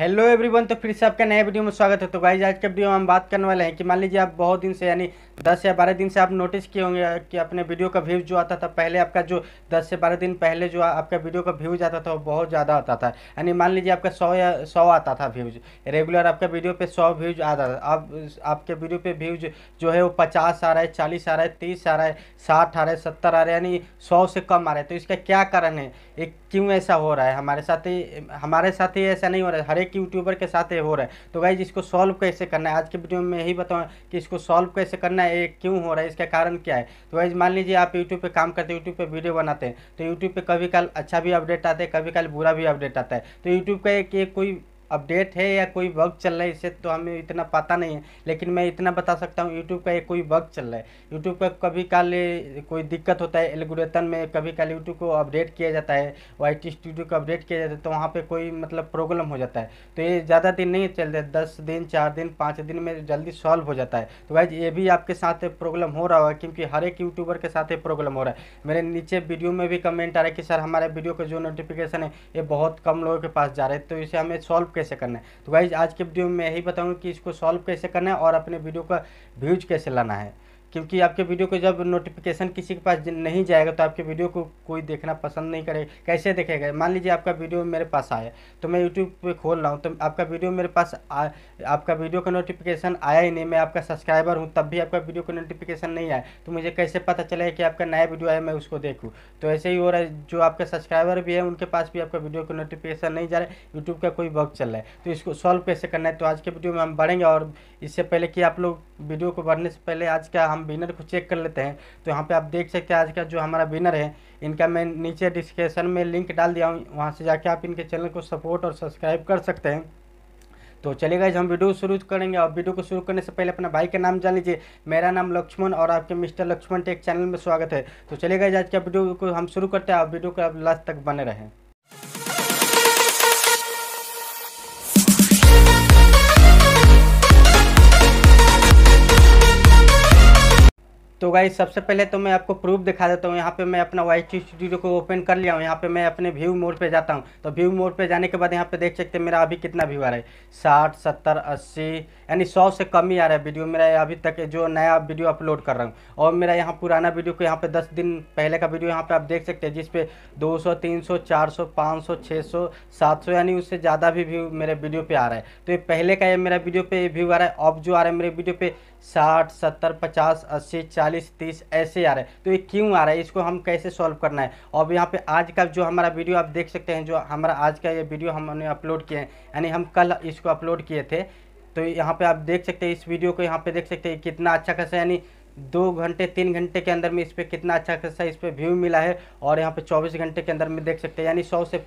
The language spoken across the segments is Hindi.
हेलो एवरीवन तो फिर से आपका नया वीडियो में स्वागत है तो गाइज आज के वीडियो में हम बात करने वाले हैं कि मान लीजिए आप बहुत दिन से यानी 10 या 12 दिन से आप नोटिस किए होंगे कि अपने वीडियो का व्यूज जो आता था पहले आपका जो 10 से 12 दिन पहले जो आपका वीडियो का व्यूज आता था वो बहुत ज़्यादा आता था यानी मान लीजिए आपका सौ या सौ आता था व्यूज रेगुलर आपका वीडियो पर सौ व्यूज आता था अब आपके वीडियो पर व्यूज जो है वो पचास आ रहा है चालीस आ रहा है तीस आ रहा है साठ आ रहा है सत्तर आ रहा है यानी सौ से कम आ रहा है तो इसका क्या कारण है एक क्यों ऐसा हो रहा है हमारे साथ ही हमारे साथ ही ऐसा नहीं हो रहा है हर एक एक यूट्यूबर के साथ ये हो रहा है तो गाइज इसको सॉल्व कैसे करना है आज के वीडियो में यही बताऊँ कि इसको सॉल्व कैसे करना है क्यों हो रहा है इसका कारण क्या है तो गाइज मान लीजिए आप यूट्यूब पर काम करते हैं यूट्यूब पर वीडियो बनाते हैं तो यूट्यूब पर कभी काल अच्छा भी अपडेट आता है कभी काल बुरा भी अपडेट आता है तो यूट्यूब का एक कोई अपडेट है या कोई वर्क चल रहा है इसे तो हमें इतना पता नहीं है लेकिन मैं इतना बता सकता हूँ यूट्यूब का एक कोई वर्क चल रहा है यूट्यूब का कभी काल कोई दिक्कत होता है एल्गोरिथम में कभी काल यूट्यूब को अपडेट किया जाता है टी स्टूडियो को अपडेट किया जाता है तो वहाँ पर कोई मतलब प्रॉब्लम हो जाता है तो ये ज़्यादा दिन नहीं चलते दस दिन चार दिन पाँच दिन में जल्दी सॉल्व हो जाता है तो भाई ये भी आपके साथ प्रॉब्लम हो रहा होगा क्योंकि हर एक यूट्यूबर के साथ प्रॉब्लम हो रहा है मेरे नीचे वीडियो में भी कमेंट आ रहा है कि सर हमारे वीडियो का जो नोटिफिकेशन है ये बहुत कम लोगों के पास जा रहा है तो इसे हमें सॉल्व कैसे करना है तो वाइज आज के वीडियो में मैं यही बताऊँगा कि इसको सॉल्व कैसे करना है और अपने वीडियो का व्यूज कैसे लाना है क्योंकि आपके वीडियो को जब नोटिफिकेशन किसी के पास नहीं जाएगा तो आपके वीडियो को कोई देखना पसंद नहीं करेगा कैसे देखेगा मान लीजिए आपका वीडियो मेरे पास आया तो मैं यूट्यूब पे खोल रहा हूँ तो आपका वीडियो मेरे पास आ, आपका वीडियो का नोटिफिकेशन आया ही नहीं मैं आपका सब्सक्राइबर हूँ तब भी आपका वीडियो का नोटिफिकेशन नहीं आया तो मुझे कैसे पता चलेगा कि आपका नया वीडियो आया मैं उसको देखूँ तो ऐसे ही हो रहा है जो आपके सब्सक्राइबर भी है उनके पास भी आपका वीडियो का नोटिफिकेशन नहीं जा रहा है यूट्यूब का कोई वर्क चल रहा है तो इसको सॉल्व कैसे करना है तो आज के वीडियो में हम बढ़ेंगे और इससे पहले कि आप लोग वीडियो को बढ़ने से पहले आज का हम हम विनर को चेक कर लेते हैं तो यहाँ पे आप देख सकते हैं आज का जो हमारा बिनर है इनका मैं नीचे डिस्क्रिप्शन में लिंक डाल दिया हूँ वहाँ से जाके आप इनके चैनल को सपोर्ट और सब्सक्राइब कर सकते हैं तो चलिए गाइज हम वीडियो शुरू करेंगे और वीडियो को शुरू करने से पहले अपना भाई का नाम जान लीजिए मेरा नाम लक्ष्मण और आपके मिस्टर लक्ष्मण टेक चैनल में स्वागत है तो चलिए गाइज आज का वीडियो को हम शुरू करते हैं और वीडियो को आप लास्ट तक बने रहें तो गाइज सबसे पहले तो मैं आपको प्रूफ दिखा देता हूँ यहाँ पे मैं अपना वाई टी स्टूडियो को ओपन कर लिया हूँ यहाँ पे मैं अपने व्यू मोड पे जाता हूँ तो व्यू मोड पे जाने के बाद यहाँ पे देख सकते हैं मेरा अभी कितना व्यू आ रहा है साठ सत्तर अस्सी यानी सौ से कम ही आ रहा है वीडियो मेरा अभी तक जो नया वीडियो अपलोड कर रहा हूँ और मेरा यहाँ पुराना वीडियो को यहाँ पर दस दिन पहले का वीडियो यहाँ पर आप देख सकते हैं जिसपे दो सौ तीन सौ चार सौ पाँच सौ छः सौ सात सौ यानी उससे ज़्यादा भी व्यू मेरे वीडियो पर आ रहा है तो ये पहले का ये मेरा वीडियो पर व्यू आ रहा है अब जो आ रहा है मेरे वीडियो पर साठ सत्तर पचास अस्सी चालीस तीस ऐसे आ रहे हैं तो ये क्यों आ रहा है इसको हम कैसे सॉल्व करना है और यहाँ पे आज का जो हमारा वीडियो आप देख सकते हैं जो हमारा आज का ये वीडियो हमने अपलोड किए हैं यानी हम कल इसको अपलोड किए थे तो यहाँ पे आप देख सकते हैं इस वीडियो को यहाँ पे देख सकते हैं कितना अच्छा खासा यानी दो घंटे तीन घंटे के अंदर में इस पर कितना अच्छा खासा इस पर व्यू मिला है और यहाँ पे 24 घंटे के अंदर में देख सकते हैं यानी 100 से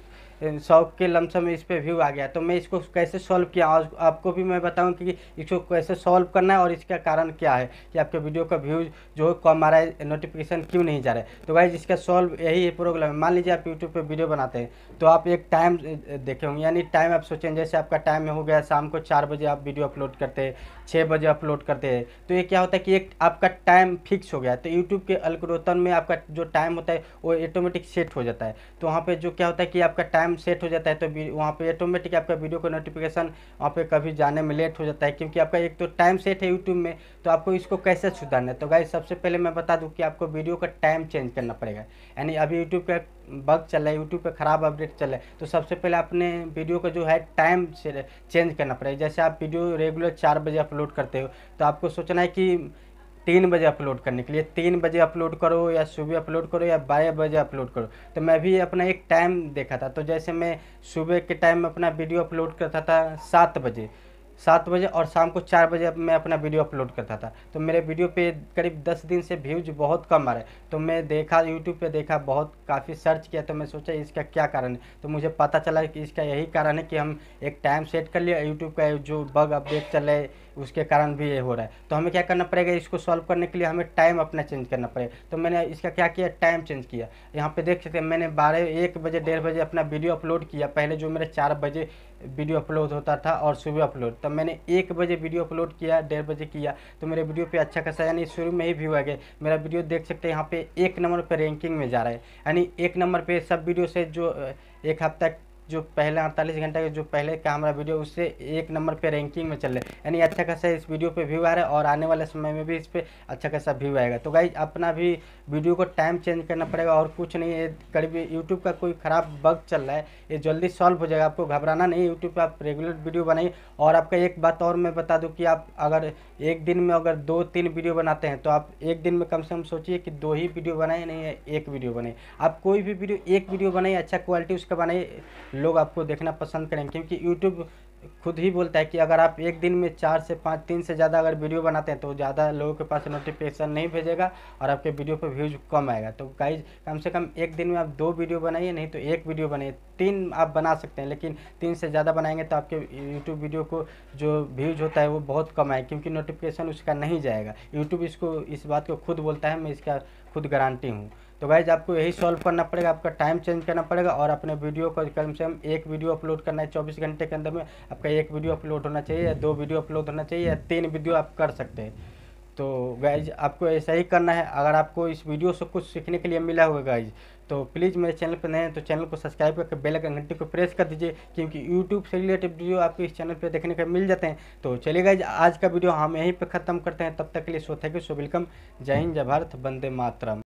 सौ के लमसम इस पर व्यू आ गया तो मैं इसको कैसे सॉल्व किया और आपको भी मैं बताऊं कि इसको कैसे सॉल्व करना है और इसका कारण क्या है कि आपके वीडियो का व्यू जो कम आ रहा है नोटिफिकेशन क्यों नहीं जा रहा है तो भाई इसका सॉल्व यही प्रॉब्लम है मान लीजिए आप यूट्यूब पर वीडियो बनाते हैं तो आप एक टाइम देखे होंगे यानी टाइम आप सोचें जैसे आपका टाइम हो गया शाम को चार बजे आप वीडियो अपलोड करते हैं छः बजे अपलोड करते हैं तो ये क्या होता है कि एक आपका टाइम फिक्स हो गया तो यूट्यूब के अल्कोरिथम में आपका जो टाइम होता है वो ऑटोमेटिक सेट हो जाता है तो वहाँ पे जो क्या होता है कि आपका टाइम सेट हो जाता है तो वहाँ पे ऑटोमेटिक आपका वीडियो का नोटिफिकेशन वहाँ पे कभी जाने में लेट हो जाता है क्योंकि आपका एक तो टाइम सेट है यूट्यूब में तो आपको इसको कैसे सुधारना है तो गाइज सबसे पहले मैं बता दूँ कि आपको वीडियो का टाइम चेंज करना पड़ेगा यानी अभी यूट्यूब का बग चल रहा है यूट्यूब पर ख़राब अपडेट चल रहा है तो सबसे पहले आपने वीडियो का जो है टाइम चेंज करना पड़ेगा जैसे आप वीडियो रेगुलर चार बजे अपलोड करते हो तो आपको सोचना है कि तीन बजे अपलोड करने के लिए तीन बजे अपलोड करो या सुबह अपलोड करो या बारह बजे अपलोड करो तो मैं भी अपना एक टाइम देखा था तो जैसे मैं सुबह के टाइम में अपना वीडियो अपलोड करता था सात बजे सात बजे और शाम को चार बजे मैं अपना वीडियो अपलोड करता था तो मेरे वीडियो पे करीब दस दिन से व्यूज बहुत कम आ रहे तो मैं देखा यूट्यूब पे देखा बहुत काफ़ी सर्च किया तो मैं सोचा इसका क्या कारण है तो मुझे पता चला कि इसका यही कारण है कि हम एक टाइम सेट कर लिया यूट्यूब का जो बग अपडेट चल रहे उसके कारण भी ये हो रहा है तो हमें क्या करना पड़ेगा इसको सॉल्व करने के लिए हमें टाइम अपना चेंज करना पड़ेगा तो मैंने इसका क्या किया टाइम चेंज किया यहाँ पे देख सकते हैं मैंने बारह एक बजे डेढ़ बजे अपना वीडियो अपलोड किया पहले जो मेरा चार बजे वीडियो अपलोड होता था और सुबह अपलोड तब मैंने एक बजे वीडियो अपलोड किया डेढ़ बजे किया तो मेरे वीडियो पे अच्छा खासा यानी शुरू में ही व्यू आ गए मेरा वीडियो देख सकते हैं यहाँ पे एक नंबर पे रैंकिंग में जा रहा है यानी एक नंबर पे सब वीडियो से जो एक हफ्ता जो पहले अड़तालीस घंटे के जो पहले का हमारा वीडियो उससे एक नंबर पे रैंकिंग में चल रहा है यानी अच्छा खासा इस वीडियो पे व्यू आ रहा है और आने वाले समय में भी इस पर अच्छा खासा व्यू आएगा तो गाइज अपना भी वीडियो को टाइम चेंज करना पड़ेगा और कुछ नहीं है करीब यूट्यूब का कोई ख़राब बग चल रहा है ये जल्दी सॉल्व हो जाएगा आपको घबराना नहीं यूट्यूब पर आप रेगुलर वीडियो बनाइए और आपका एक बात और मैं बता दूँ कि आप अगर एक दिन में अगर दो तीन वीडियो बनाते हैं तो आप एक दिन में कम से कम सोचिए कि दो ही वीडियो बनाए नहीं एक वीडियो बनाए आप कोई भी वीडियो एक वीडियो बनाइए अच्छा क्वालिटी उसका बनाइए लोग आपको देखना पसंद करेंगे क्योंकि यूट्यूब खुद ही बोलता है कि अगर आप एक दिन में चार से पाँच तीन से ज़्यादा अगर वीडियो बनाते हैं तो ज़्यादा लोगों के पास नोटिफिकेशन नहीं भेजेगा और आपके वीडियो पर व्यूज कम आएगा तो गाइज कम से कम एक दिन में आप दो वीडियो बनाइए नहीं तो एक वीडियो बनाइए तीन आप बना सकते हैं लेकिन तीन से ज़्यादा बनाएंगे तो आपके यूट्यूब वीडियो को जो व्यूज होता है वो बहुत कम आएगा क्योंकि नोटिफिकेशन उसका नहीं जाएगा यूट्यूब इसको इस बात को खुद बोलता है मैं इसका खुद गारंटी हूँ तो वाइज आपको यही सॉल्व करना पड़ेगा आपका टाइम चेंज करना पड़ेगा और अपने वीडियो को कम से कम एक वीडियो अपलोड करना है चौबीस घंटे के अंदर में आपका एक वीडियो अपलोड होना चाहिए या दो वीडियो अपलोड होना चाहिए या तीन वीडियो आप कर सकते हैं तो गाइज आपको ऐसा ही करना है अगर आपको इस वीडियो से कुछ सीखने के लिए मिला होगा गाइज तो प्लीज़ मेरे चैनल पर नए हैं तो चैनल को सब्सक्राइब करके बेल आइकन घंटी को प्रेस कर दीजिए क्योंकि यूट्यूब से रिलेटेड वीडियो आपको इस चैनल पर देखने को मिल जाते हैं तो चलिए गाइज आज का वीडियो हम यहीं पर ख़त्म करते हैं तब तक के लिए so thank you so welcome जय हिंद जय भारत वंदे मातरम